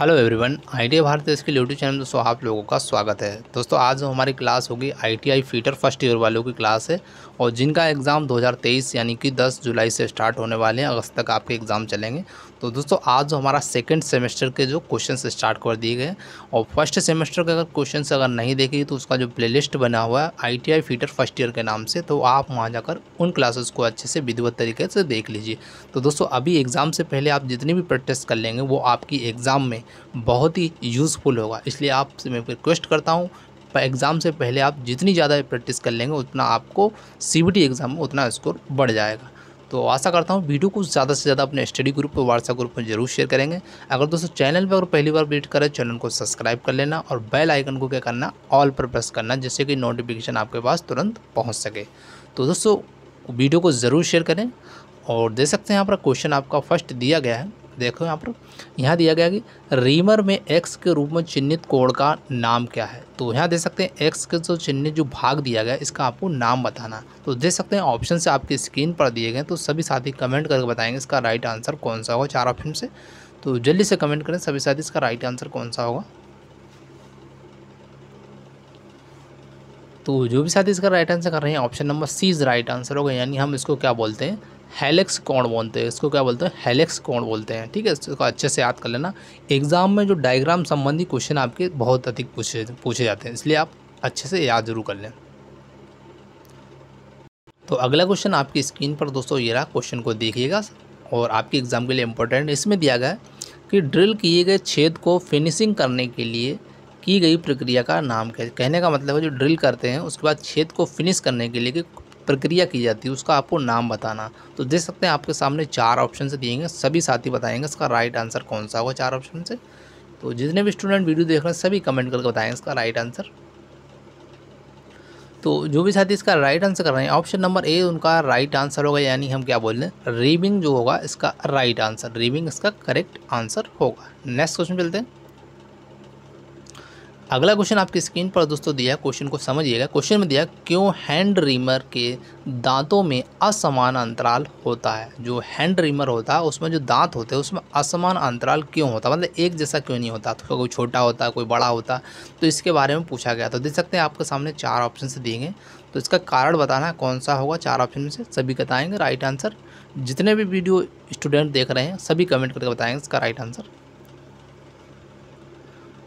hello everyone ITI Bharat देश के YouTube channel दोस्तों आप लोगों का स्वागत है दोस्तों आज हमारी क्लास होगी आईटीआई फीटर फर्स्ट ईयर वालों की क्लास है और जिनका एग्ज़ाम 2023 यानी कि 10 जुलाई से स्टार्ट होने वाले हैं अगस्त तक आपके एग्ज़ाम चलेंगे तो दोस्तों आज जो हमारा सेकेंड सेमेस्टर के जो क्वेश्चन स्टार्ट कर दिए गए और फर्स्ट सेमेस्टर के अगर क्वेश्चन अगर नहीं देखेगी तो उसका जो प्लेलिस्ट बना हुआ है आईटीआई फीटर फर्स्ट ईयर के नाम से तो आप वहाँ जाकर उन क्लासेस को अच्छे से विधिवत तरीके से देख लीजिए तो दोस्तों अभी एग्ज़ाम से पहले आप जितनी भी प्रैक्टिस कर लेंगे वो आपकी एग्ज़ाम में बहुत ही यूज़फुल होगा इसलिए आपसे मैं रिक्वेस्ट करता हूँ एग्ज़ाम से पहले आप जितनी ज़्यादा प्रैक्टिस कर लेंगे उतना आपको सी एग्ज़ाम में उतना स्कोर बढ़ जाएगा तो आशा करता हूँ वीडियो को ज़्यादा से ज़्यादा अपने स्टडी ग्रुप और व्हाट्सएप ग्रुप में जरूर शेयर करेंगे अगर दोस्तों चैनल पर अगर पहली बार विजिट करें चैनल को सब्सक्राइब कर लेना और बेल आइकन को क्या करना ऑल पर प्रेस करना जिससे कि नोटिफिकेशन आपके पास तुरंत पहुँच सके तो दोस्तों वीडियो को ज़रूर शेयर करें और दे सकते हैं यहाँ पर क्वेश्चन आपका फर्स्ट दिया गया है देखो यहाँ पर यहाँ दिया गया कि रीमर में एक्स के रूप में चिन्हित कोण का नाम क्या है तो यहाँ दे सकते हैं एक्स के जो चिन्हित जो भाग दिया गया इसका आपको नाम बताना तो दे सकते हैं ऑप्शन से आपके स्क्रीन पर दिए गए तो सभी साथी कमेंट करके बताएंगे इसका राइट आंसर कौन सा होगा चार ऑप्शन से तो जल्दी से कमेंट करें सभी साथी इसका राइट आंसर कौन सा होगा तो जो भी साथी इसका राइट आंसर कर रहे हैं option number C is right answer होगा यानी हम इसको क्या बोलते हैं हेलेक्स कौन बोलते हैं इसको क्या बोलते हैं हेलेक्स कौन बोलते हैं ठीक है इसको अच्छे से याद कर लेना एग्ज़ाम में जो डायग्राम संबंधी क्वेश्चन आपके बहुत अधिक पूछे पूछे जाते हैं इसलिए आप अच्छे से याद जरूर कर लें तो अगला क्वेश्चन आपकी स्क्रीन पर दोस्तों ये रहा क्वेश्चन को देखिएगा और आपके एग्ज़ाम के लिए इम्पोर्टेंट इसमें दिया गया है कि ड्रिल किए गए छेद को फिनिशिंग करने के लिए की गई प्रक्रिया का नाम कहने का मतलब है जो ड्रिल करते हैं उसके बाद छेद को फिनिश करने के लिए कि प्रक्रिया की जाती है उसका आपको नाम बताना तो देख सकते हैं आपके सामने चार ऑप्शन से दिएंगे सभी साथी बताएंगे इसका राइट आंसर कौन सा होगा चार ऑप्शन से तो जितने भी स्टूडेंट वीडियो देख रहे हैं सभी कमेंट करके बताएंगे इसका राइट आंसर तो जो भी साथी इसका राइट आंसर कर रहे हैं ऑप्शन नंबर ए उनका राइट आंसर होगा यानी हम क्या बोल रहे हैं रीबिंग जो होगा इसका राइट आंसर रीबिंग इसका करेक्ट आंसर होगा नेक्स्ट क्वेश्चन चलते हैं अगला क्वेश्चन आपकी स्क्रीन पर दोस्तों दिया है क्वेश्चन को समझिएगा क्वेश्चन में दिया क्यों हैंड रीमर के दांतों में असमान अंतराल होता है जो हैंड रीमर होता है उसमें जो दांत होते हैं उसमें असमान अंतराल क्यों होता है मतलब एक जैसा क्यों नहीं होता तो कोई छोटा होता कोई बड़ा होता तो इसके बारे में पूछा गया तो देख सकते हैं आपके सामने चार ऑप्शन दिए गए तो इसका कारण बताना है कौन सा होगा चार ऑप्शन में से सभी बताएंगे राइट आंसर जितने भी वीडियो स्टूडेंट देख रहे हैं सभी कमेंट करके बताएंगे इसका राइट आंसर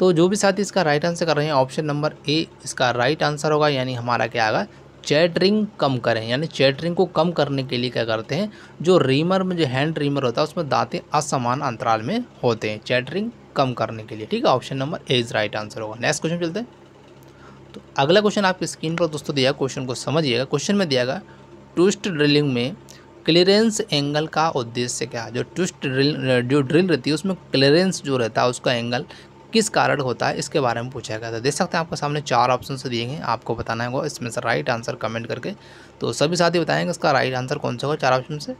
तो जो भी साथी इसका राइट आंसर कर रहे हैं ऑप्शन नंबर ए इसका राइट आंसर होगा यानी हमारा क्या आएगा चैटरिंग कम करें यानी चैटरिंग को कम करने के लिए क्या करते हैं जो रीमर में जो हैंड रीमर होता है उसमें दाँतें असमान अंतराल में होते हैं चैटरिंग कम करने के लिए ठीक है option number A is right answer होगा नेक्स्ट क्वेश्चन चलते हैं तो अगला क्वेश्चन आपकी स्क्रीन पर दोस्तों दिया क्वेश्चन को समझिएगा क्वेश्चन में दिया गया ट्विस्ट ड्रिलिंग में क्लियरेंस एंगल का उद्देश्य क्या है जो ट्विस्ट ड्रिल जो ड्रिल रहती है उसमें क्लियरेंस जो रहता है उसका एंगल किस कारण होता है इसके बारे में पूछा गया था देख सकते हैं आपके सामने चार ऑप्शन से दिए गए आपको बताना होगा इसमें से राइट आंसर कमेंट करके तो सभी साथी बताएंगे इसका राइट आंसर कौन सा होगा चार ऑप्शन से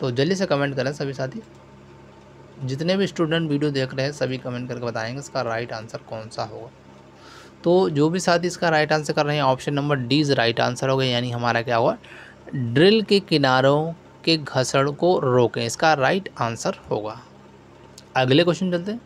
तो जल्दी से कमेंट करें सभी साथी जितने भी स्टूडेंट वीडियो देख रहे हैं सभी कमेंट करके बताएंगे इसका राइट आंसर कौन सा होगा तो जो भी साथी इसका राइट आंसर कर रहे हैं option number D is right answer हो गया यानी हमारा क्या हुआ ड्रिल के किनारों के घसड़ को रोकें इसका राइट आंसर होगा अगले क्वेश्चन चलते हैं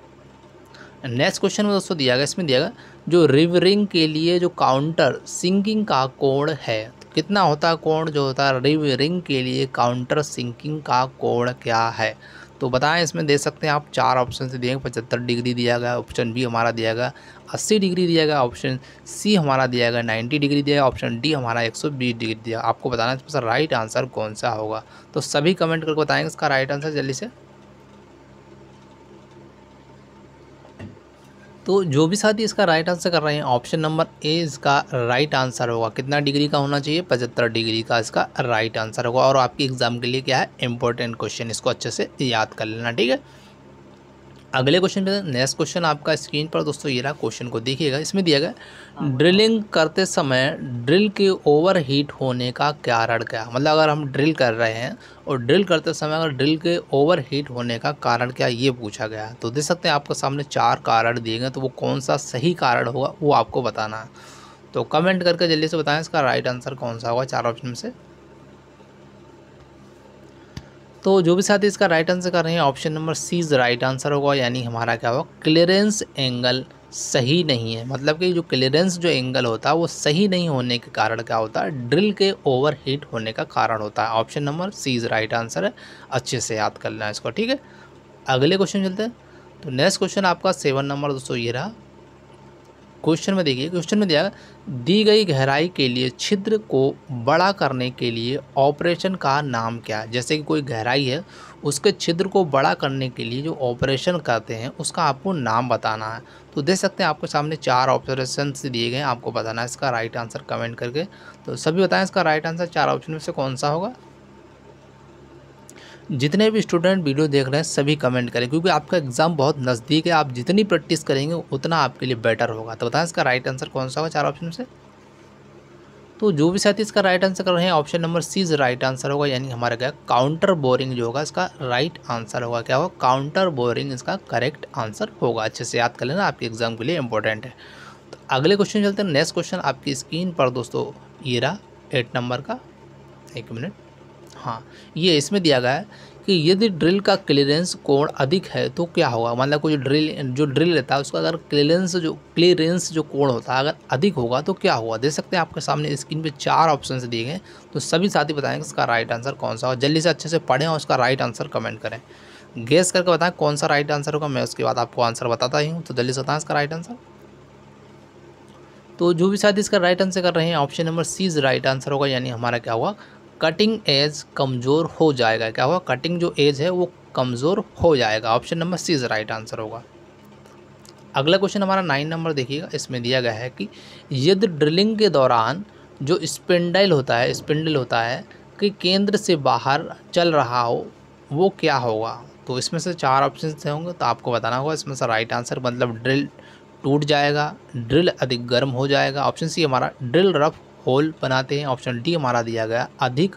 नेक्स्ट क्वेश्चन में दोस्तों दिया गया इसमें दिया गया जो रिवरिंग के लिए जो काउंटर सिंकिंग का कोण है तो कितना होता है कोण जो होता है रिवरिंग के लिए काउंटर सिंकिंग का कोण क्या है तो बताएं इसमें दे सकते हैं आप चार ऑप्शन से देंगे पचहत्तर डिग्री दिया गया ऑप्शन बी हमारा दिया गया अस्सी डिग्री दिया गया ऑप्शन सी हमारा दिया गया नाइन्टी डिग्री दिया गया ऑप्शन डी हमारा एक सौ बीस डिग्री दिया आपको बताना है इसमें राइट आंसर कौन सा होगा तो सभी कमेंट करके बताएंगे इसका राइट आंसर जल्दी से तो जो भी साथी इसका राइट आंसर कर रहे हैं ऑप्शन नंबर ए इसका राइट आंसर होगा कितना डिग्री का होना चाहिए पचहत्तर डिग्री का इसका राइट आंसर होगा और आपकी एग्ज़ाम के लिए क्या है इंपॉर्टेंट क्वेश्चन इसको अच्छे से याद कर लेना ठीक है अगले क्वेश्चन पे नेक्स्ट क्वेश्चन आपका स्क्रीन पर दोस्तों ये रहा क्वेश्चन को देखिएगा इसमें दिया गया ड्रिलिंग हाँ, करते समय ड्रिल के ओवर हीट होने का कारण क्या मतलब अगर हम ड्रिल कर रहे हैं और ड्रिल करते समय अगर ड्रिल के ओवर हीट होने का कारण क्या ये पूछा गया तो देख सकते हैं आपके सामने चार कारण दिए गए तो वो कौन सा सही कारण होगा वो आपको बताना है तो कमेंट करके जल्दी से बताएं इसका राइट आंसर कौन सा होगा चार ऑप्शन में से तो जो भी साथी इसका राइट आंसर कर रहे हैं option number C is right answer होगा यानी हमारा क्या होगा क्लियरेंस एंगल सही नहीं है मतलब कि जो क्लियरेंस जो एंगल होता है वो सही नहीं होने के कारण क्या होता है ड्रिल के ओवर हीट होने का कारण होता है option number C is right answer है अच्छे से याद करना लेना इसको ठीक है अगले क्वेश्चन चलते हैं तो नेक्स्ट क्वेश्चन आपका सेवन नंबर दोस्तों ये रहा क्वेश्चन में देखिए क्वेश्चन में दिया दी गई गहराई के लिए छिद्र को बड़ा करने के लिए ऑपरेशन का नाम क्या है जैसे कि कोई गहराई है उसके छिद्र को बड़ा करने के लिए जो ऑपरेशन करते हैं उसका आपको नाम बताना है तो देख सकते हैं आपके सामने चार ऑपरेशन दिए गए हैं आपको बताना है इसका राइट आंसर कमेंट करके तो सभी बताएं इसका राइट आंसर चार ऑप्शन में से कौन सा होगा जितने भी स्टूडेंट वीडियो देख रहे हैं सभी कमेंट करें क्योंकि आपका एग्ज़ाम बहुत नज़दीक है आप जितनी प्रैक्टिस करेंगे उतना आपके लिए बेटर होगा तो बताएं इसका राइट आंसर कौन सा होगा चार ऑप्शन से तो जो भी साथी इसका राइट आंसर कर रहे हैं option number C is right answer होगा यानी हमारा क्या काउंटर बोरिंग जो होगा इसका राइट आंसर होगा क्या होगा काउंटर बोरिंग इसका करेक्ट आंसर होगा अच्छे से याद कर लेना आपके एग्जाम के लिए इंपॉर्टेंट है तो अगले क्वेश्चन चलते हैं नेक्स्ट क्वेश्चन आपकी स्क्रीन पर दोस्तों ये रहा एट नंबर का एक मिनट हाँ ये इसमें दिया गया है कि यदि ड्रिल का क्लियरेंस कोण अधिक है तो क्या होगा मतलब कोई ड्रिल जो ड्रिल रहता है उसका अगर क्लियरेंस जो क्लियरेंस जो कोण होता है अगर अधिक होगा तो क्या होगा दे सकते हैं आपके सामने स्क्रीन पे चार ऑप्शन दिए गए तो सभी साथी कि इसका राइट आंसर कौन सा हो जल्दी से अच्छे से पढ़ें और उसका राइट आंसर कमेंट करें गेस करके बताएं कौन सा राइट आंसर होगा मैं उसके बाद आपको आंसर बताता ही हूँ तो जल्दी से बताएँ इसका राइट आंसर तो जो भी साथी इसका राइट आंसर कर रहे हैं option number C is right answer होगा यानी हमारा क्या होगा कटिंग एज कमज़ोर हो जाएगा क्या होगा कटिंग जो एज है वो कमज़ोर हो जाएगा option number C is right answer होगा अगला क्वेश्चन हमारा नाइन नंबर देखिएगा इसमें दिया गया है कि यदि ड्रिलिंग के दौरान जो स्पिंडल होता है स्पिंडल होता है कि केंद्र से बाहर चल रहा हो वो क्या होगा तो इसमें से चार ऑप्शन होंगे तो आपको बताना होगा इसमें से राइट आंसर मतलब ड्रिल टूट जाएगा ड्रिल अधिक गर्म हो जाएगा ऑप्शन सी हमारा ड्रिल रफ होल बनाते हैं ऑप्शन डी हमारा दिया गया अधिक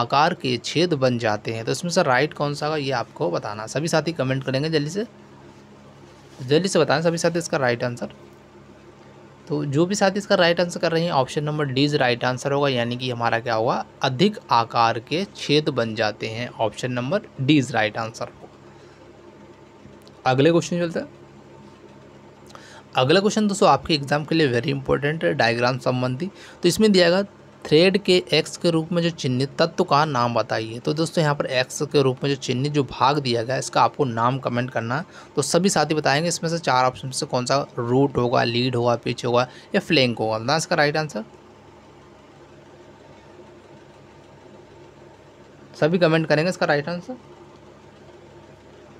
आकार के छेद बन जाते हैं तो इसमें से राइट कौन सा होगा ये आपको बताना सभी साथी कमेंट करेंगे जल्दी से जल्दी से बताएं सभी साथी इसका राइट आंसर तो जो भी साथी इसका राइट आंसर कर रहे हैं option number D is right answer होगा यानी कि हमारा क्या होगा अधिक आकार के छेद बन जाते हैं option number D is right answer होगा अगले क्वेश्चन चलते हैं अगला क्वेश्चन दोस्तों आपके एग्जाम के लिए वेरी इंपॉर्टेंट है डायग्राम संबंधी तो इसमें दिया गया थ्रेड के एक्स के रूप में जो चिन्हित तत्व का नाम बताइए तो दोस्तों यहाँ पर एक्स के रूप में जो चिन्हित जो भाग दिया गया इसका आपको नाम कमेंट करना तो सभी साथी बताएंगे इसमें से चार ऑप्शन से कौन सा रूट होगा लीड होगा पिच होगा या फ्लैंक होगा ना इसका राइट आंसर सभी कमेंट करेंगे इसका राइट आंसर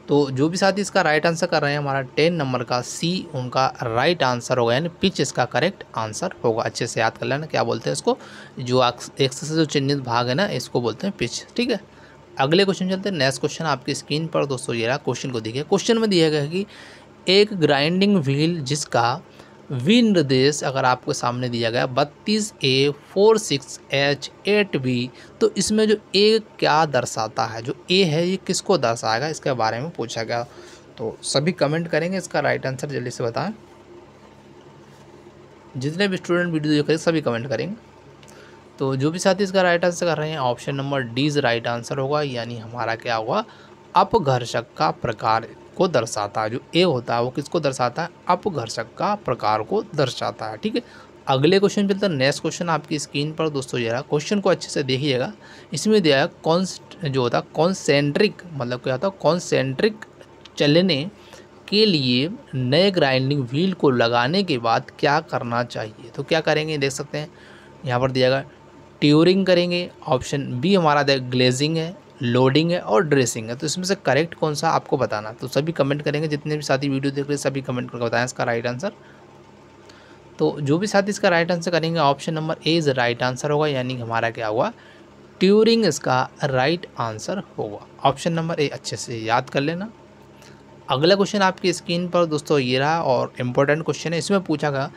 तो जो भी साथी इसका राइट आंसर कर रहे हैं हमारा टेन नंबर का सी उनका राइट आंसर होगा यानी पिच इसका करेक्ट आंसर होगा अच्छे से याद कर लेना क्या बोलते हैं इसको जो एक्स से जो चिन्हित भाग है ना इसको बोलते हैं पिच ठीक है अगले क्वेश्चन चलते हैं नेक्स्ट क्वेश्चन आपकी स्क्रीन पर दोस्तों ये रहा क्वेश्चन को देखिए क्वेश्चन में दिया गया कि एक ग्राइंडिंग व्हील जिसका विनिर्देश अगर आपको सामने दिया गया बत्तीस A four six H eight B तो इसमें जो ए क्या दर्शाता है जो ए है ये किसको दर्शाएगा इसके बारे में पूछा गया तो सभी कमेंट करेंगे इसका राइट आंसर जल्दी से बताएं जितने भी स्टूडेंट वीडियो देख रहे सभी कमेंट करेंगे तो जो भी साथी इसका राइट आंसर कर रहे हैं option number D is right answer होगा यानी हमारा क्या होगा अपघर्षक का प्रकार को दर्शाता है जो ए होता है वो किसको दर्शाता है अपघर्षक का प्रकार को दर्शाता है ठीक है अगले क्वेश्चन पे नेक्स्ट क्वेश्चन आपकी स्क्रीन पर दोस्तों ये रहा क्वेश्चन को अच्छे से देखिएगा इसमें दिया है कॉन्स जो होता है कॉन्सेंट्रिक मतलब क्या होता है कॉन्सेंट्रिक चलने के लिए नए ग्राइंडिंग व्हील को लगाने के बाद क्या करना चाहिए तो क्या करेंगे देख सकते हैं यहाँ पर दिया गया ट्यूरिंग करेंगे ऑप्शन बी हमारा ग्लेजिंग है लोडिंग है और ड्रेसिंग है तो इसमें से करेक्ट कौन सा आपको बताना तो सभी कमेंट करेंगे जितने भी साथी वीडियो देख रहे सभी कमेंट करके बताएं इसका राइट आंसर तो जो भी साथी इसका राइट आंसर करेंगे option number A is right answer होगा यानी हमारा क्या हुआ ट्यूरिंग इसका राइट आंसर होगा ऑप्शन नंबर ए अच्छे से याद कर लेना अगला क्वेश्चन आपकी स्क्रीन पर दोस्तों ये रहा और इम्पोर्टेंट क्वेश्चन है इसमें पूछा गया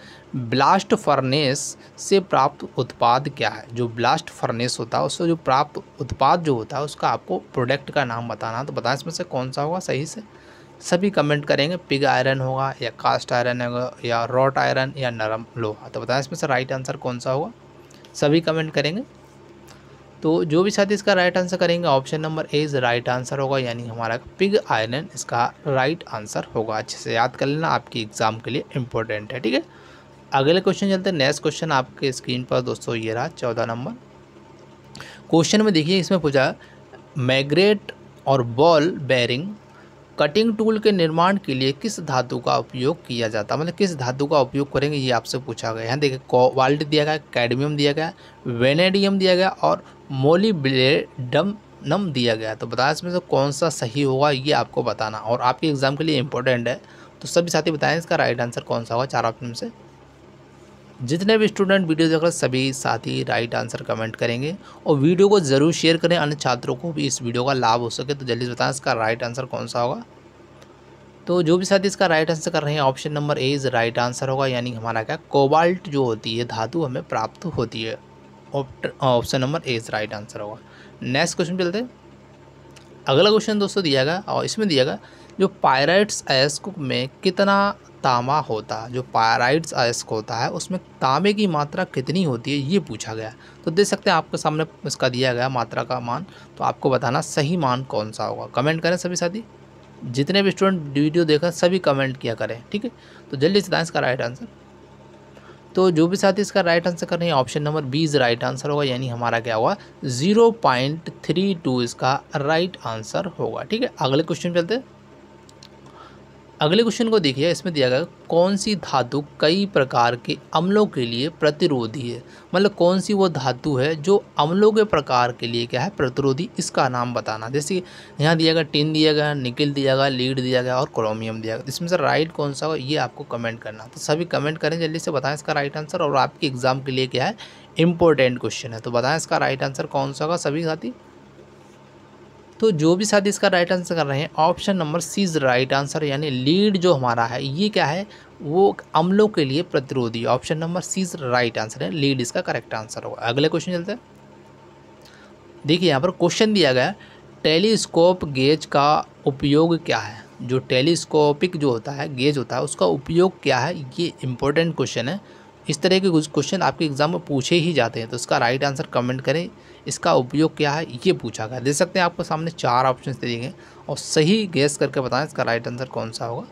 ब्लास्ट फर्नेस से प्राप्त उत्पाद क्या है जो ब्लास्ट फर्नेस होता है उससे जो प्राप्त उत्पाद जो होता है उसका आपको प्रोडक्ट का नाम बताना तो बताएं इसमें से कौन सा होगा सही से सभी कमेंट करेंगे पिग आयरन होगा या कास्ट आयरन होगा या रॉट आयरन या नरम लोहा तो बताएं इसमें से राइट आंसर कौन सा होगा सभी कमेंट करेंगे तो जो भी साथी इसका राइट आंसर करेंगे option number A is right answer होगा यानी हमारा पिग आयरन इसका राइट आंसर होगा अच्छे से याद कर लेना आपकी एग्ज़ाम के लिए इंपॉर्टेंट है ठीक है अगले क्वेश्चन चलते हैं नेक्स्ट क्वेश्चन आपके स्क्रीन पर दोस्तों ये रहा चौदह नंबर क्वेश्चन में देखिए इसमें पूछा मैग्रेट और बॉल बैरिंग कटिंग टूल के निर्माण के लिए किस धातु का उपयोग किया जाता है मतलब किस धातु का उपयोग करेंगे ये आपसे पूछा गया है देखिए कोवाल्ट दिया गया कैडमियम दिया गया वेनेडियम दिया गया और मोलिब्लेडम नम दिया गया तो बताया इसमें से कौन सा सही होगा ये आपको बताना और आपके एग्ज़ाम के लिए इंपॉर्टेंट है तो सभी साथी बताएं इसका राइट आंसर कौन सा होगा चार ऑप्शन में से जितने भी स्टूडेंट वीडियो देख रहे सभी साथी राइट आंसर कमेंट करेंगे और वीडियो को ज़रूर शेयर करें अन्य छात्रों को भी इस वीडियो का लाभ हो सके तो जल्दी से बताएं इसका राइट आंसर कौन सा होगा तो जो भी साथी इसका राइट आंसर कर रहे हैं option number A is right answer होगा यानी हमारा क्या कोबाल्ट जो होती है धातु हमें प्राप्त होती है option number A is right answer होगा नेक्स्ट क्वेश्चन चलते अगला क्वेश्चन दोस्तों दिया गया और इसमें दिया गया जो पायराइट्स अयस्क में कितना तामा होता है जो पायराइट्स अयस्क होता है उसमें तांबे की मात्रा कितनी होती है ये पूछा गया तो दे सकते हैं आपके सामने इसका दिया गया मात्रा का मान तो आपको बताना सही मान कौन सा होगा कमेंट करें सभी साथी जितने भी स्टूडेंट वीडियो देखा सभी कमेंट किया करें ठीक है तो जल्दी से इसका राइट आंसर तो जो भी साथी इसका राइट आंसर कर रहे हैं option number B is right answer होगा यानी हमारा क्या हुआ ज़ीरो पॉइंट थ्री टू इसका राइट आंसर होगा ठीक है अगले क्वेश्चन चलते हैं अगले क्वेश्चन को देखिए इसमें दिया गया कौन सी धातु कई प्रकार के अम्लों के लिए प्रतिरोधी है मतलब कौन सी वो धातु है जो अम्लों के प्रकार के लिए क्या है प्रतिरोधी इसका नाम बताना जैसे यहाँ दिया गया टिन दिया गया निकिल दिया गया लीड दिया गया और क्रोमियम दिया गया इसमें से राइट कौन सा हो ये आपको कमेंट करना तो सभी कमेंट करें जल्दी से बताएं इसका राइट आंसर और आपके एग्ज़ाम के लिए क्या है इंपॉर्टेंट क्वेश्चन है तो बताएं इसका राइट आंसर कौन सा होगा सभी साथी तो जो भी साथी इसका राइट आंसर कर रहे हैं option number C is right answer यानी लीड जो हमारा है ये क्या है वो अम्लों के लिए प्रतिरोधी option number C is right answer है लीड इसका करेक्ट आंसर होगा अगले क्वेश्चन चलते हैं देखिए यहाँ पर क्वेश्चन दिया गया टेलीस्कोप गेज का उपयोग क्या है जो टेलीस्कोपिक जो होता है गेज होता है उसका उपयोग क्या है ये इंपॉर्टेंट क्वेश्चन है इस तरह के कुछ क्वेश्चन आपके एग्ज़ाम में पूछे ही जाते हैं तो इसका राइट आंसर कमेंट करें इसका उपयोग क्या है ये पूछा गया देख सकते हैं आपको सामने चार ऑप्शन दिए गए और सही गैस करके बताएं इसका राइट आंसर कौन सा होगा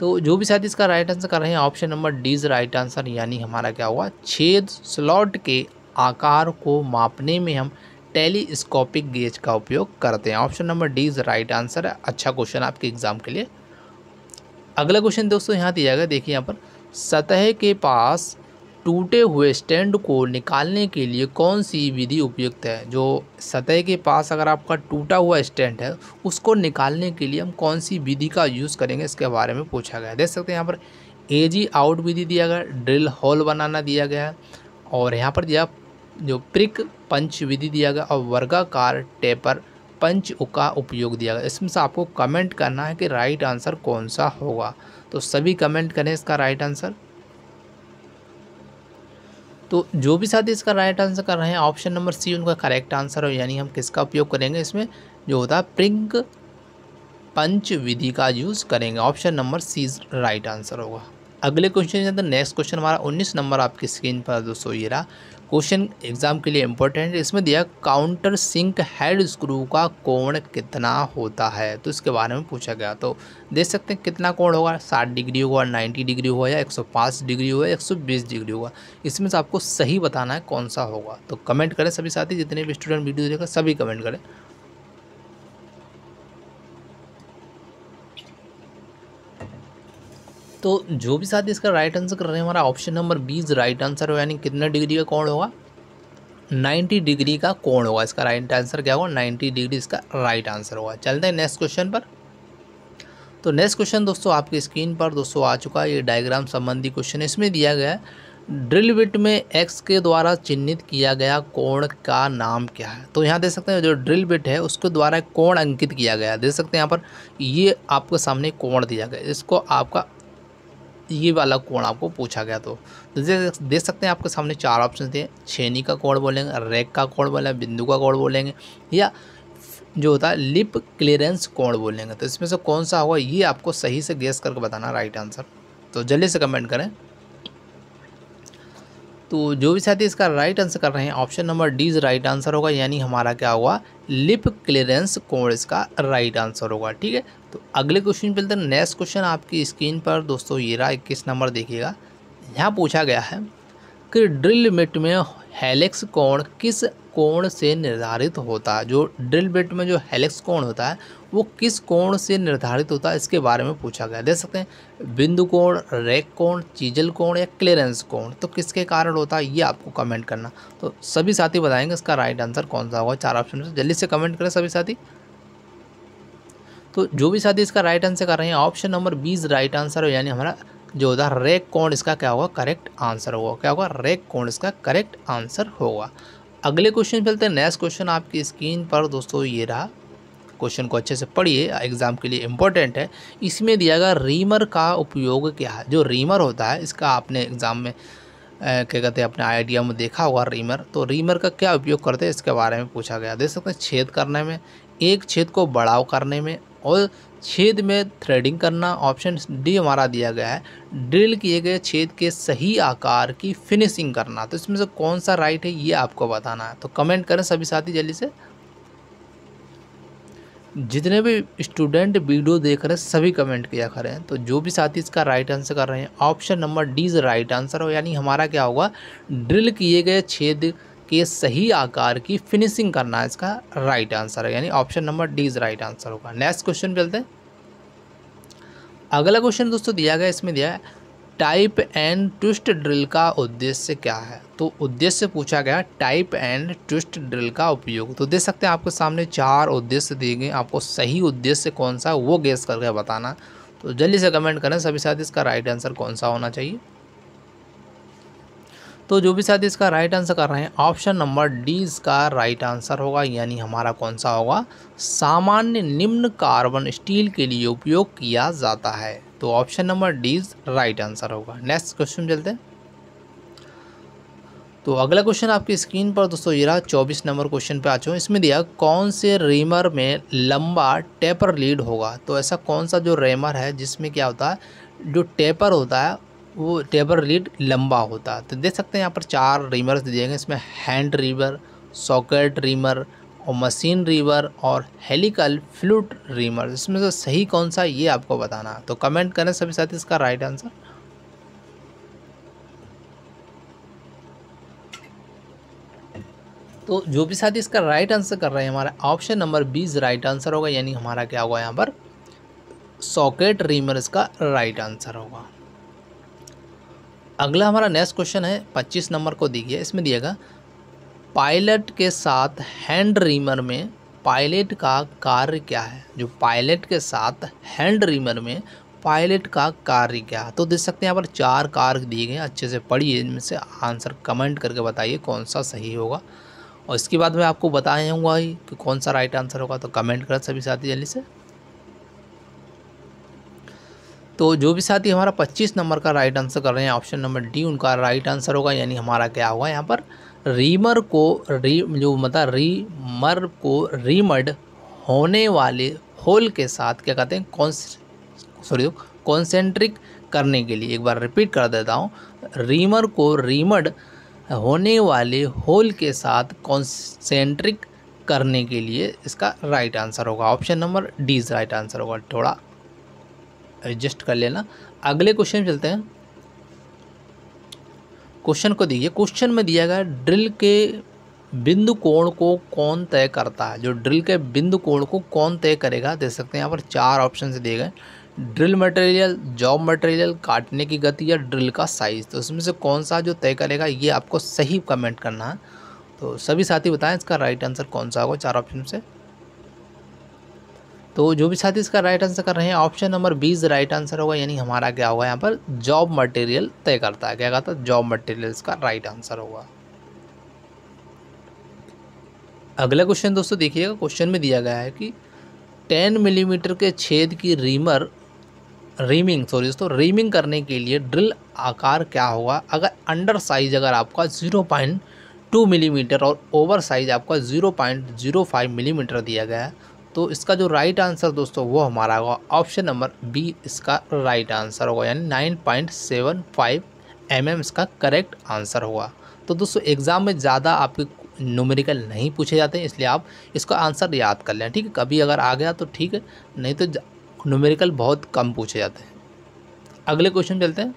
तो जो भी शायद इसका राइट आंसर कर रहे हैं option number D is right answer यानी हमारा क्या हुआ छेद स्लॉट के आकार को मापने में हम टेलीस्कोपिक गेज का उपयोग करते हैं option number D is right answer है अच्छा क्वेश्चन आपके एग्ज़ाम के लिए अगला क्वेश्चन दोस्तों यहाँ दिया गया देखिए यहाँ पर सतह के पास टूटे हुए स्टैंड को निकालने के लिए कौन सी विधि उपयुक्त है जो सतह के पास अगर आपका टूटा हुआ स्टैंड है उसको निकालने के लिए हम कौन सी विधि का यूज़ करेंगे इसके बारे में पूछा गया देख सकते हैं यहाँ पर ए जी आउट विधि दिया गया ड्रिल होल बनाना दिया गया और यहाँ पर दिया जो प्रिक पंच विधि दिया गया और वर्गाकार टेपर पंच का उपयोग दिया गया इसमें से आपको कमेंट करना है कि राइट आंसर कौन सा होगा तो सभी कमेंट करें इसका राइट आंसर तो जो भी साथी इसका राइट आंसर कर रहे हैं ऑप्शन नंबर सी उनका करेक्ट आंसर हो यानी हम किसका उपयोग करेंगे इसमें जो होता है प्रिंक पंच विधि का यूज़ करेंगे option number C right answer होगा अगले क्वेश्चन नेक्स्ट क्वेश्चन हमारा 19 नंबर आपकी स्क्रीन पर दोस्तों ये रहा क्वेश्चन एग्ज़ाम के लिए इम्पोर्टेंट है इसमें दिया काउंटर सिंक हेड स्क्रू का कोण कितना होता है तो इसके बारे में पूछा गया तो देख सकते हैं कितना कोण होगा 60 डिग्री होगा 90 डिग्री होगा या 105 डिग्री होगा 120 डिग्री होगा इसमें से आपको सही बताना है कौन सा होगा तो कमेंट करें सभी साथी जितने भी स्टूडेंट वीडियो देखा सभी कमेंट करें तो जो भी साथी इसका राइट आंसर कर रहे हैं हमारा ऑप्शन नंबर बीस राइट आंसर हो यानी कितने डिग्री का कौन होगा 90 डिग्री का कौन होगा इसका राइट आंसर क्या होगा 90 डिग्री इसका राइट आंसर होगा चलते हैं नेक्स्ट क्वेश्चन पर तो नेक्स्ट क्वेश्चन दोस्तों आपकी स्क्रीन पर दोस्तों आ चुका है ये डायग्राम संबंधी क्वेश्चन इसमें दिया गया है ड्रिल बिट में एक्स के द्वारा चिन्हित किया गया कोण का नाम क्या है तो यहाँ देख सकते हैं जो ड्रिल बिट है उसके द्वारा कोण अंकित किया गया देख सकते हैं यहाँ पर ये आपके सामने कोण दिया गया इसको आपका ये वाला कोण आपको पूछा गया तो देख सकते हैं आपके सामने चार ऑप्शन थे छेनी का कोण बोलेंगे रेक का कोण बोलेंगे बिंदु का कोण बोलेंगे या जो होता है लिप क्लियरेंस कोण बोलेंगे तो इसमें से कौन सा होगा ये आपको सही से गेस करके बताना राइट आंसर तो जल्दी से कमेंट करें तो जो भी साथी इसका राइट आंसर कर रहे हैं option number D is right answer होगा यानी हमारा क्या हुआ लिप क्लियरेंस कोण इसका राइट आंसर होगा ठीक है तो अगले क्वेश्चन पे चलते हैं नेक्स्ट क्वेश्चन आपकी स्क्रीन पर दोस्तों ये रहा इक्कीस नंबर देखिएगा यहाँ पूछा गया है कि ड्रिल मिट में हेलिक्स कोण किस कोण से निर्धारित होता है जो ड्रिल बिट में जो हेलिक्स कोण होता है वो किस कोण से निर्धारित होता है इसके बारे में पूछा गया देख सकते हैं बिंदु कोण रेक कोण चीजल कोण या क्लियरेंस कोण तो किसके कारण होता है ये आपको कमेंट करना तो सभी साथी बताएंगे इसका राइट आंसर कौन सा होगा चार ऑप्शन में जल्दी से कमेंट करें सभी साथी तो जो भी साथी इसका राइट आंसर कर रहे हैं ऑप्शन नंबर बीस राइट आंसर हो यानी हमारा जो होता है रेक कोण इसका क्या होगा करेक्ट आंसर होगा क्या होगा रेक कोण इसका करेक्ट आंसर होगा अगले क्वेश्चन चलते हैं नेक्स्ट क्वेश्चन आपकी स्क्रीन पर दोस्तों ये रहा क्वेश्चन को अच्छे से पढ़िए एग्ज़ाम के लिए इम्पोर्टेंट है इसमें दिया गया रीमर का उपयोग क्या है जो रीमर होता है इसका आपने एग्ज़ाम में क्या कहते हैं अपने आइडिया में देखा होगा रीमर तो रीमर का क्या उपयोग करते हैं इसके बारे में पूछा गया देख सकते हैं छेद करने में एक छेद को बढ़ाव करने में और छेद में थ्रेडिंग करना ऑप्शन डी हमारा दिया गया है ड्रिल किए गए छेद के सही आकार की फिनिशिंग करना तो इसमें से कौन सा राइट है ये आपको बताना है तो कमेंट करें सभी साथी जल्दी से जितने भी स्टूडेंट वीडियो देख रहे हैं सभी कमेंट किया करें तो जो भी साथी इसका राइट आंसर कर रहे हैं option number D is right answer हो यानी हमारा क्या होगा ड्रिल किए गए छेद के सही आकार की फिनिशिंग करना इसका राइट आंसर है यानी option number D is right answer होगा नेक्स्ट क्वेश्चन चलते हैं अगला क्वेश्चन दोस्तों दिया गया इसमें दिया है टाइप एंड ट्विस्ट ड्रिल का उद्देश्य क्या है तो उद्देश्य पूछा गया टाइप एंड ट्विस्ट ड्रिल का उपयोग तो देख सकते हैं आपके सामने चार उद्देश्य दिए गए आपको सही उद्देश्य कौन सा वो गेस करके बताना तो जल्दी से कमेंट करें सभी साथ इसका राइट आंसर कौन सा होना चाहिए तो जो भी साथी इसका राइट आंसर कर रहे हैं ऑप्शन नंबर डी इसका राइट आंसर होगा यानी हमारा कौन सा होगा सामान्य निम्न कार्बन स्टील के लिए उपयोग किया जाता है तो option number D right answer होगा नेक्स्ट क्वेश्चन चलते हैं तो अगला क्वेश्चन आपकी स्क्रीन पर दोस्तों ये रहा चौबीस नंबर क्वेश्चन पे आ चुका इसमें दिया कौन से रेमर में लंबा टेपर लीड होगा तो ऐसा कौन सा जो रेमर है जिसमें क्या होता है जो टेपर होता है वो टेबर लीड लंबा होता है तो देख सकते हैं यहाँ पर चार रीमर्स दिए गए इसमें हैंड रिवर सॉकेट रीमर और मशीन रीवर और हेलिकल फ्लूट रीमर इसमें से सही कौन सा ये आपको बताना तो कमेंट करें सभी साथी इसका राइट आंसर तो जो भी साथी इसका राइट आंसर कर रहे हैं हमारा ऑप्शन नंबर बीस राइट आंसर होगा यानी हमारा क्या होगा यहाँ पर सॉकेट रीमर इसका राइट आंसर होगा अगला हमारा नेक्स्ट क्वेश्चन है पच्चीस नंबर को दी गया इसमें दिएगा पायलट के साथ हैंड रीमर में पायलट का कार्य क्या है जो पायलट के साथ हैंड रीमर में पायलट का कार्य क्या है तो देख सकते हैं यहाँ पर चार कार्य दिए गए अच्छे से पढ़िए इनमें से आंसर कमेंट करके बताइए कौन सा सही होगा और इसके बाद मैं आपको बताया हूँ कि कौन सा राइट आंसर होगा तो कमेंट करें सभी साथी जल्दी से तो जो भी साथी हमारा 25 नंबर का राइट आंसर कर रहे हैं ऑप्शन नंबर डी उनका राइट आंसर होगा यानी हमारा क्या होगा यहाँ पर रीमर को री जो मतलब रीमर को रीमड होने वाले होल के साथ क्या कहते हैं कॉन्स सॉरी कॉन्सेंट्रिक करने के लिए एक बार रिपीट कर देता हूँ रीमर को रीमड होने वाले होल के साथ कॉन्सेंट्रिक करने के लिए इसका राइट आंसर होगा option number D is right answer होगा थोड़ा एडजस्ट कर लेना अगले क्वेश्चन चलते हैं क्वेश्चन को दीजिए क्वेश्चन में दिया गया ड्रिल के बिंदु कोण को कौन तय करता है जो ड्रिल के बिंदु कोण को कौन तय करेगा देख सकते हैं यहाँ पर चार ऑप्शन दिए गए ड्रिल मटेरियल जॉब मटेरियल काटने की गति या ड्रिल का साइज़ तो उसमें से कौन सा जो तय करेगा ये आपको सही कमेंट करना है तो सभी साथी बताएं इसका राइट आंसर कौन सा होगा चार ऑप्शन से तो जो भी साथी इसका राइट आंसर कर रहे हैं ऑप्शन नंबर बीस राइट आंसर होगा यानी हमारा क्या होगा यहाँ पर जॉब मटेरियल तय करता है क्या कहता है जॉब मटेरियल इसका राइट आंसर होगा अगला क्वेश्चन दोस्तों देखिएगा क्वेश्चन में दिया गया है कि टेन मिलीमीटर के छेद की रीमर रीमिंग सॉरी दोस्तों रीमिंग करने के लिए ड्रिल आकार क्या होगा अगर अंडर साइज अगर आपका ज़ीरो पॉइंट टू मिलीमीटर और ओवर साइज आपका zero point zero five millimetre दिया गया है तो इसका जो राइट आंसर दोस्तों वो हमारा होगा ऑप्शन नंबर बी इसका राइट आंसर होगा यानी nine point seven five M M इसका करेक्ट आंसर होगा तो दोस्तों एग्ज़ाम में ज़्यादा आपके न्यूमेरिकल नहीं पूछे जाते हैं इसलिए आप इसका आंसर याद कर लें ठीक है कभी अगर आ गया तो ठीक है नहीं तो न्यूमेरिकल बहुत कम पूछे जाते हैं अगले क्वेश्चन चलते हैं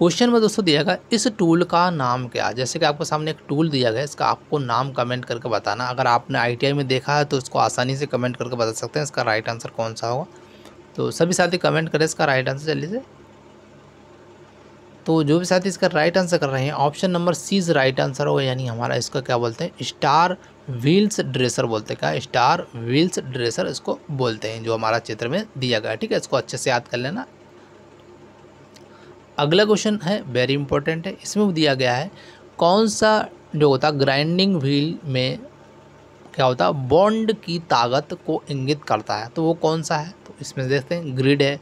क्वेश्चन में दोस्तों दिया गया इस टूल का नाम क्या जैसे कि आपको सामने एक टूल दिया गया इसका आपको नाम कमेंट करके बताना अगर आपने आईटीआई में देखा है तो इसको आसानी से कमेंट करके बता सकते हैं इसका राइट आंसर कौन सा होगा तो सभी साथी कमेंट करें इसका राइट आंसर जल्दी से तो जो भी साथी इसका राइट आंसर कर रहे हैं option number C is right answer होगा यानी हमारा इसका क्या बोलते हैं स्टार व्हील्स ड्रेसर बोलते हैं क्या स्टार व्हील्स ड्रेसर इसको बोलते हैं जो हमारा चित्र में दिया गया ठीक है इसको अच्छे से याद कर लेना अगला क्वेश्चन है वेरी इंपॉर्टेंट है इसमें भी दिया गया है कौन सा जो होता ग्राइंडिंग व्हील में क्या होता है बॉन्ड की ताकत को इंगित करता है तो वो कौन सा है तो इसमें देखते हैं ग्रिड है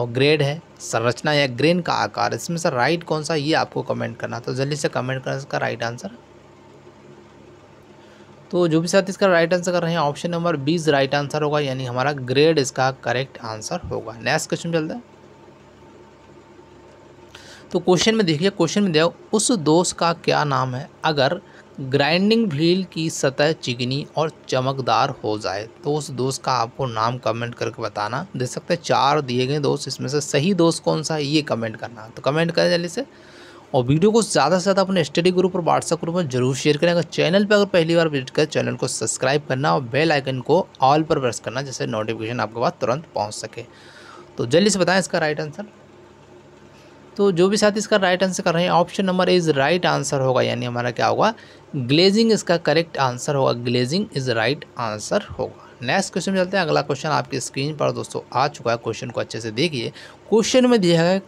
और ग्रेड है संरचना या ग्रेन का आकार इसमें से राइट कौन सा ये आपको कमेंट करना तो जल्दी से कमेंट करना इसका राइट आंसर तो जो भी साथ इसका राइट आंसर कर रहे हैं ऑप्शन नंबर बीस राइट आंसर होगा यानी हमारा ग्रेड इसका करेक्ट आंसर होगा नेक्स्ट क्वेश्चन चलता है तो क्वेश्चन में देखिए क्वेश्चन में दिया उस दोष का क्या नाम है अगर ग्राइंडिंग व्हील की सतह चिकनी और चमकदार हो जाए तो उस दोष का आपको नाम कमेंट करके बताना दे सकते हैं चार दिए गए दोस्त इसमें से सही दोस्त कौन सा है ये कमेंट करना तो कमेंट करें जल्दी से और वीडियो को ज़्यादा से ज़्यादा अपने स्टडी ग्रुप और व्हाट्सएप ग्रुप में जरूर शेयर करें अगर चैनल पर अगर पहली बार विजिट करें चैनल को सब्सक्राइब करना और बेल आइकन को ऑल पर प्रेस करना जिससे नोटिफिकेशन आपके पास तुरंत पहुँच सके तो जल्दी से बताएँ इसका राइट आंसर तो जो भी साथी इसका राइट आंसर कर रहे हैं option number A is right answer होगा यानी हमारा क्या होगा ग्लेजिंग इसका करेक्ट आंसर होगा ग्लेजिंग इज़ राइट आंसर होगा नेक्स्ट क्वेश्चन में चलते हैं अगला क्वेश्चन आपकी स्क्रीन पर दोस्तों आ चुका है क्वेश्चन को अच्छे से देखिए क्वेश्चन में दिया है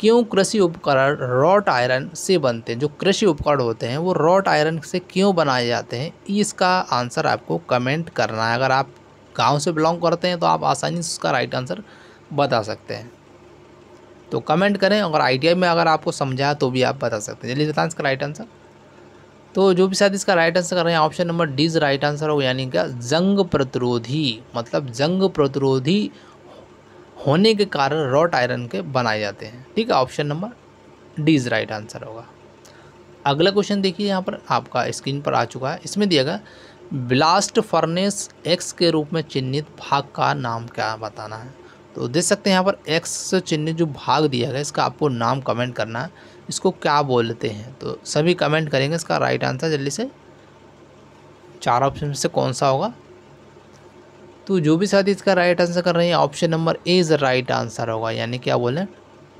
क्यों कृषि उपकरण रॉट आयरन से बनते हैं जो कृषि उपकरण होते हैं वो रॉट आयरन से क्यों बनाए जाते हैं इसका आंसर आपको कमेंट करना है अगर आप गांव से बिलोंग करते हैं तो आप आसानी से उसका राइट आंसर बता सकते हैं तो कमेंट करें और आइडिया में अगर आपको समझा तो भी आप बता सकते हैं जल्दी बताएं इसका राइट आंसर तो जो भी शायद इसका राइट आंसर कर रहे हैं option number D right answer हो यानी क्या जंग प्रतिरोधी मतलब जंग प्रतिरोधी होने के कारण रॉट आयरन के बनाए जाते हैं ठीक है option number D is right answer होगा अगला क्वेश्चन देखिए यहाँ पर आपका स्क्रीन पर आ चुका है इसमें दिया गया ब्लास्ट फर्नेस एक्स के रूप में चिन्हित भाग का नाम क्या बताना है तो देख सकते हैं यहाँ पर एक्स चिन्ह जो भाग दिया गया इसका आपको नाम कमेंट करना है इसको क्या बोलते हैं तो सभी कमेंट करेंगे इसका राइट आंसर जल्दी से चार ऑप्शन से कौन सा होगा तो जो भी साथी इसका राइट आंसर कर रहे हैं option number A is right answer होगा यानी क्या बोलें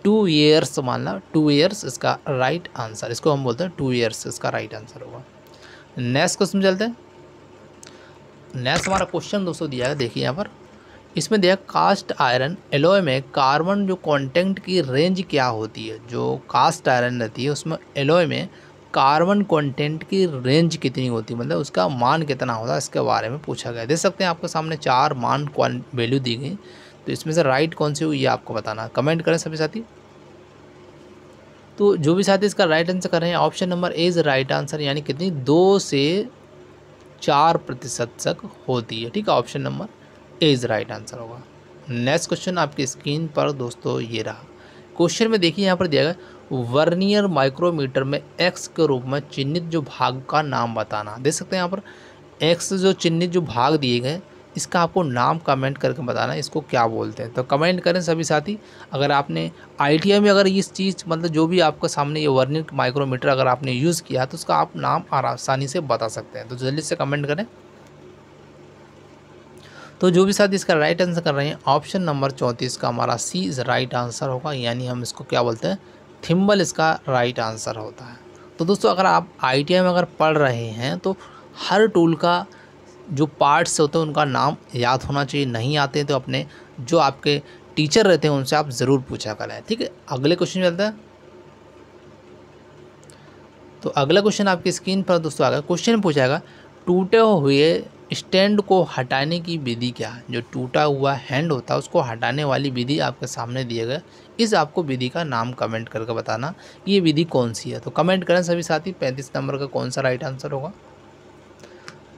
टू ईयर्स मान ला टू ईयर्स इसका राइट आंसर इसको हम बोलते हैं टू ईयर्स इसका राइट आंसर होगा नेक्स्ट क्वेश्चन चलते हैं नेक्स्ट हमारा क्वेश्चन दोस्तों दिया है देखिए यहाँ पर इसमें दिया कास्ट आयरन एलोए में कार्बन जो कॉन्टेंट की रेंज क्या होती है जो कास्ट आयरन रहती है उसमें एलोए में कार्बन कंटेंट की रेंज कितनी होती है मतलब उसका मान कितना होता है इसके बारे में पूछा गया देख सकते हैं आपके सामने चार मान वैल्यू दी गई तो इसमें से राइट कौन सी हुई ये आपको बताना कमेंट करें सभी साथी तो जो भी साथी इसका राइट आंसर कर रहे हैं option number A is right answer यानी कितनी दो से चार प्रतिशत तक होती है ठीक है option number A is right answer होगा नेक्स्ट क्वेश्चन आपकी स्क्रीन पर दोस्तों ये रहा क्वेश्चन में देखिए यहाँ पर दिया गया वर्नियर माइक्रोमीटर में एक्स के रूप में चिन्हित जो भाग का नाम बताना देख सकते हैं यहाँ पर एक्स जो चिन्हित जो भाग दिए गए इसका आपको नाम कमेंट करके बताना इसको क्या बोलते हैं तो कमेंट करें सभी साथी अगर आपने आई में अगर इस चीज़ मतलब जो भी आपके सामने ये वर्नियर माइक्रोमीटर अगर आपने यूज़ किया तो उसका आप नाम आसानी से बता सकते हैं तो जल्दी से कमेंट करें तो जो भी साथ इसका राइट आंसर कर रहे हैं ऑप्शन नंबर चौंतीस का हमारा सी इज़ राइट आंसर होगा यानी हम इसको क्या बोलते हैं थिम्बल इसका राइट आंसर होता है तो दोस्तों अगर आप आई में अगर पढ़ रहे हैं तो हर टूल का जो पार्ट्स होते हैं उनका नाम याद होना चाहिए नहीं आते तो अपने जो आपके टीचर रहते हैं उनसे आप ज़रूर पूछा करें ठीक है अगले क्वेश्चन चलते हैं तो अगला क्वेश्चन आपकी स्क्रीन पर दोस्तों गया क्वेश्चन पूछाएगा टूटे हुए स्टैंड को हटाने की विधि क्या है जो टूटा हुआ हैंड होता है उसको हटाने वाली विधि आपके सामने दिए गए इस आपको विधि का नाम कमेंट करके बताना ये विधि कौन सी है तो कमेंट करें सभी साथी पैंतीस नंबर का कौन सा राइट आंसर होगा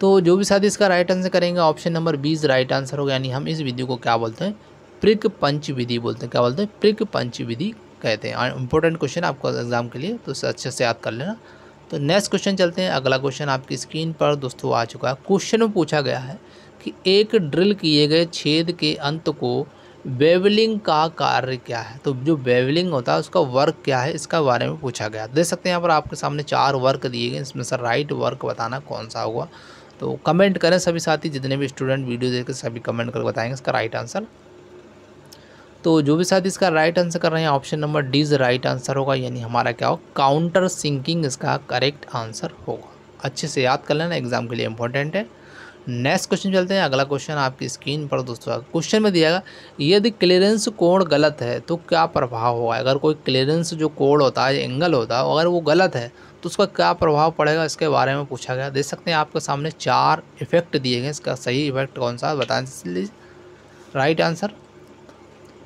तो जो भी साथी इसका राइट आंसर करेंगे ऑप्शन नंबर बीस राइट आंसर होगा यानी हम इस विधि को क्या बोलते हैं प्रिक पंच विधि बोलते हैं क्या बोलते हैं प्रिक पंच विधि कहते हैं इंपॉर्टेंट क्वेश्चन आपको एग्जाम के लिए तो अच्छे से याद कर लेना तो नेक्स्ट क्वेश्चन चलते हैं अगला क्वेश्चन आपकी स्क्रीन पर दोस्तों आ चुका है क्वेश्चन में पूछा गया है कि एक ड्रिल किए गए छेद के अंत को बेवलिंग का कार्य क्या है तो जो बेवलिंग होता है उसका वर्क क्या है इसका बारे में पूछा गया देख सकते हैं यहाँ पर आपके सामने चार वर्क दिए गए इसमें से राइट वर्क बताना कौन सा होगा तो कमेंट करें सभी साथी जितने भी स्टूडेंट वीडियो देख सभी कमेंट करके बताएंगे इसका राइट आंसर तो जो भी साथ इसका राइट आंसर कर रहे हैं option number D is right answer होगा यानी हमारा क्या हो काउंटर सिंकिंग इसका करेक्ट आंसर होगा अच्छे से याद कर लेना एग्जाम के लिए इंपॉर्टेंट है नेक्स्ट क्वेश्चन चलते हैं अगला क्वेश्चन आपकी स्क्रीन पर दोस्तों क्वेश्चन में दिया गया यदि क्लियरेंस कोण गलत है तो क्या प्रभाव होगा अगर कोई क्लियरेंस जो कोण होता है एंगल होता है अगर वो गलत है तो उसका क्या प्रभाव पड़ेगा इसके बारे में पूछा गया देख सकते हैं आपके सामने चार इफेक्ट दिए गए इसका सही इफेक्ट कौन सा बता राइट आंसर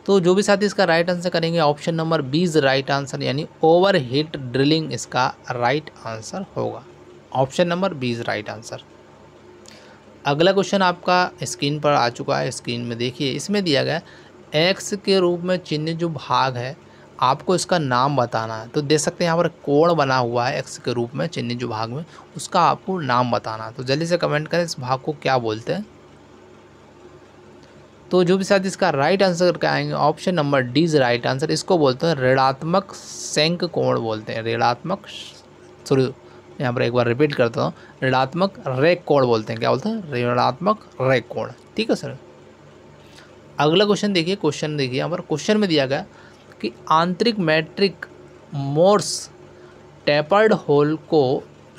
तो जो भी साथी इसका राइट आंसर करेंगे option number B is right answer यानी ओवर हीट ड्रिलिंग इसका राइट आंसर होगा option number B is right answer अगला क्वेश्चन आपका स्क्रीन पर आ चुका है स्क्रीन में देखिए इसमें दिया गया एक्स के रूप में चिन्हित जो भाग है आपको इसका नाम बताना है तो देख सकते हैं यहाँ पर कोण बना हुआ है एक्स के रूप में चिन्हित जो भाग में उसका आपको नाम बताना है तो जल्दी से कमेंट करें इस भाग को क्या बोलते हैं तो जो भी साथ इसका राइट आंसर क्या आएंगे option number D is right answer इसको बोलते हैं ऋणात्मक सेंक कोण बोलते हैं ऋणात्मक सॉरी यहाँ पर एक बार रिपीट करता हूँ ऋणात्मक रेक कोण बोलते हैं क्या बोलते हैं ऋणात्मक रेक कोण ठीक है सर अगला क्वेश्चन देखिए क्वेश्चन देखिए यहाँ पर क्वेश्चन में दिया गया कि आंतरिक मैट्रिक मोर्स टेपर्ड होल को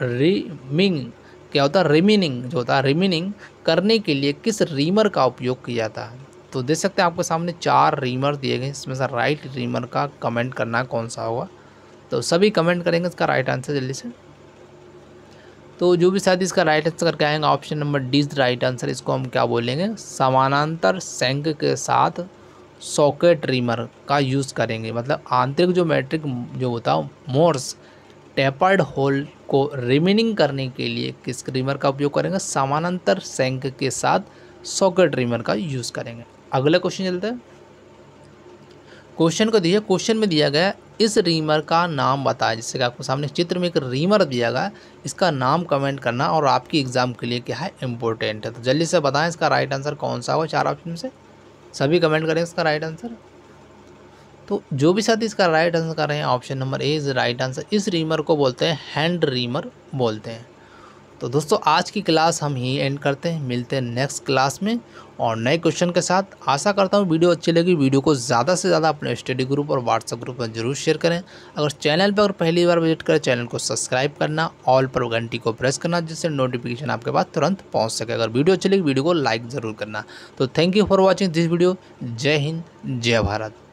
रिमिंग क्या होता है रिमिनिंग जो होता है रिमिनिंग करने के लिए किस रीमर का उपयोग किया जाता है तो देख सकते हैं आपके सामने चार रीमर दिए गए इसमें से राइट रीमर का कमेंट करना कौन सा होगा तो सभी कमेंट करेंगे इसका राइट आंसर जल्दी से तो जो भी शायद इसका राइट आंसर करके आएंगे option number D is right answer इसको हम क्या बोलेंगे समानांतर सेंक के साथ सॉकेट रिमर का यूज़ करेंगे मतलब आंतरिक जो मैट्रिक जो होता है मोर्स टेपर्ड होल को रिमेनिंग करने के लिए किस रीमर का उपयोग करेंगे समानांतर सेंक के साथ सॉकेट रिमर का यूज़ करेंगे अगला क्वेश्चन चलता है क्वेश्चन को दिया क्वेश्चन में दिया गया इस रीमर का नाम बताया जिससे कि आपको सामने चित्र में एक रीमर दिया गया इसका नाम कमेंट करना और आपकी एग्ज़ाम के लिए क्या है इम्पोर्टेंट है तो जल्दी से बताएं इसका राइट आंसर कौन सा होगा चार ऑप्शन से सभी कमेंट करें इसका राइट आंसर तो जो भी साथी इसका राइट आंसर कर रहे हैं option number A is right answer इस रीमर को बोलते हैं हैंड रीमर बोलते हैं तो दोस्तों आज की क्लास हम ही एंड करते हैं मिलते हैं नेक्स्ट क्लास में और नए क्वेश्चन के साथ आशा करता हूँ वीडियो अच्छी लगी वीडियो को ज़्यादा से ज़्यादा अपने स्टडी ग्रुप और व्हाट्सएप ग्रुप में जरूर शेयर करें अगर चैनल पर अगर पहली बार विजिट करें चैनल को सब्सक्राइब करना ऑल पर घंटी को प्रेस करना जिससे नोटिफिकेशन आपके पास तुरंत पहुँच सके अगर वीडियो अच्छी लगी वीडियो को लाइक ज़रूर करना तो thank you for watching this video जय हिंद जय भारत